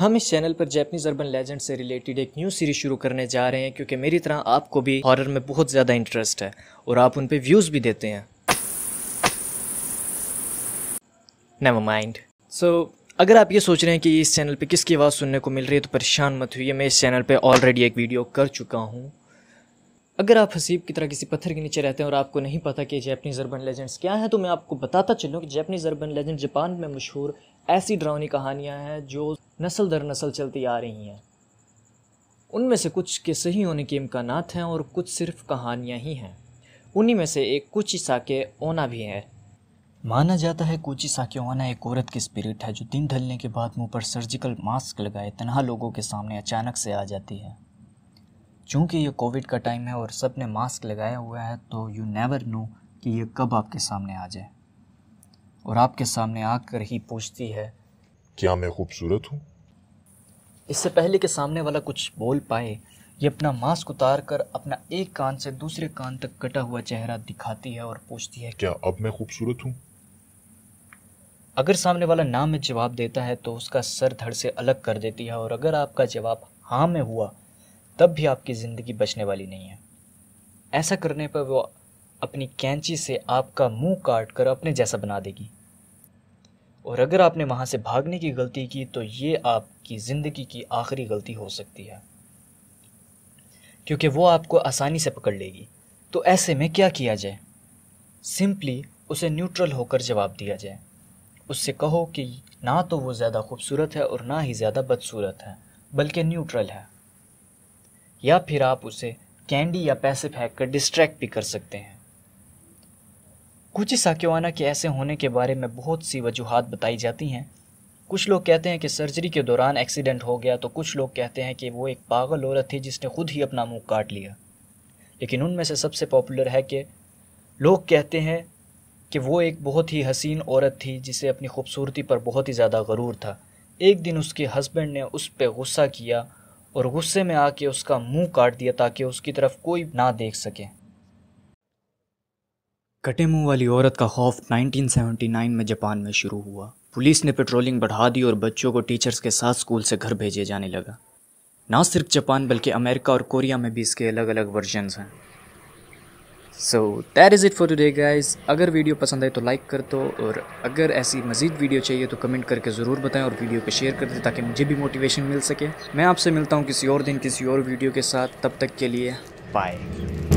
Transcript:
हम इस चैनल पर जैपनीज अर्बन लेजेंड से रिलेटेड एक न्यू सीरीज शुरू करने जा रहे हैं क्योंकि मेरी तरह आपको भी हॉरर में बहुत ज़्यादा इंटरेस्ट है और आप उन पर व्यूज़ भी देते हैं नेवर माइंड सो अगर आप ये सोच रहे हैं कि इस चैनल पे किसकी आवाज़ सुनने को मिल रही है तो परेशान मत हुई मैं इस चैनल पे ऑलरेडी एक वीडियो कर चुका हूँ अगर आप हसीब की तरह किसी पत्थर के नीचे रहते हैं और आपको नहीं पता कि जैपनीज़ अर्बन लेजेंड्स क्या है तो मैं आपको बताता चलूँ कि जैपनीज़ अर्बन लेजेंड जापान में मशहूर ऐसी ड्रावनी कहानियाँ हैं जो नस्ल दर नस्ल चलती आ रही हैं उनमें से कुछ के सही होने के इम्कान हैं और कुछ सिर्फ कहानियाँ ही हैं उन्हीं में से एक कुची के ओना भी है माना जाता है कोची साके ओना एक औरत की स्पिरिट है जो दिन ढलने के बाद मुंह पर सर्जिकल मास्क लगाए तनहा लोगों के सामने अचानक से आ जाती है चूँकि ये कोविड का टाइम है और सब ने मास्क लगाया हुआ है तो यू नेवर नो कि ये कब आपके सामने आ जाए और आपके सामने आकर ही पूछती है क्या मैं खूबसूरत हूँ इससे पहले कि सामने वाला कुछ बोल पाए ये अपना मास्क उतार कर अपना एक कान से दूसरे कान तक कटा हुआ चेहरा दिखाती है और पूछती है क्या अब मैं खूबसूरत हूँ अगर सामने वाला ना में जवाब देता है तो उसका सर धड़ से अलग कर देती है और अगर आपका जवाब हाँ में हुआ तब भी आपकी ज़िंदगी बचने वाली नहीं है ऐसा करने पर वो अपनी कैंची से आपका मुंह काट कर अपने जैसा बना देगी और अगर आपने वहाँ से भागने की गलती की तो ये आपकी ज़िंदगी की आखिरी गलती हो सकती है क्योंकि वो आपको आसानी से पकड़ लेगी तो ऐसे में क्या किया जाए सिंपली उसे न्यूट्रल होकर जवाब दिया जाए उससे कहो कि ना तो वो ज़्यादा खूबसूरत है और ना ही ज़्यादा बदसूरत है बल्कि न्यूट्रल है या फिर आप उसे कैंडी या पैसे फेंक कर डिस्ट्रैक्ट भी कर सकते हैं ही साक्योवाना के ऐसे होने के बारे में बहुत सी वजूहत बताई जाती हैं कुछ लोग कहते हैं कि सर्जरी के दौरान एक्सीडेंट हो गया तो कुछ लोग कहते हैं कि वो एक पागल औरत थी जिसने खुद ही अपना मुंह काट लिया लेकिन उनमें से सबसे पॉपुलर है कि लोग कहते हैं कि वो एक बहुत ही हसीन औरत थी जिसे अपनी खूबसूरती पर बहुत ही ज़्यादा गरूर था एक दिन उसके हस्बैंड ने उस पर गुस्सा किया और गुस्से में आके उसका मुंह काट दिया ताकि उसकी तरफ कोई ना देख सके कटे मुंह वाली औरत का खौफ 1979 में जापान में शुरू हुआ पुलिस ने पेट्रोलिंग बढ़ा दी और बच्चों को टीचर्स के साथ स्कूल से घर भेजे जाने लगा ना सिर्फ जापान बल्कि अमेरिका और कोरिया में भी इसके अलग अलग वर्जनस हैं so that is it for today guys अगर वीडियो पसंद आए तो लाइक कर दो और अगर ऐसी मज़ीद वीडियो चाहिए तो कमेंट करके ज़रूर बताएं और वीडियो को शेयर कर दें ताकि मुझे भी मोटिवेशन मिल सके मैं आपसे मिलता हूँ किसी और दिन किसी और वीडियो के साथ तब तक के लिए बाय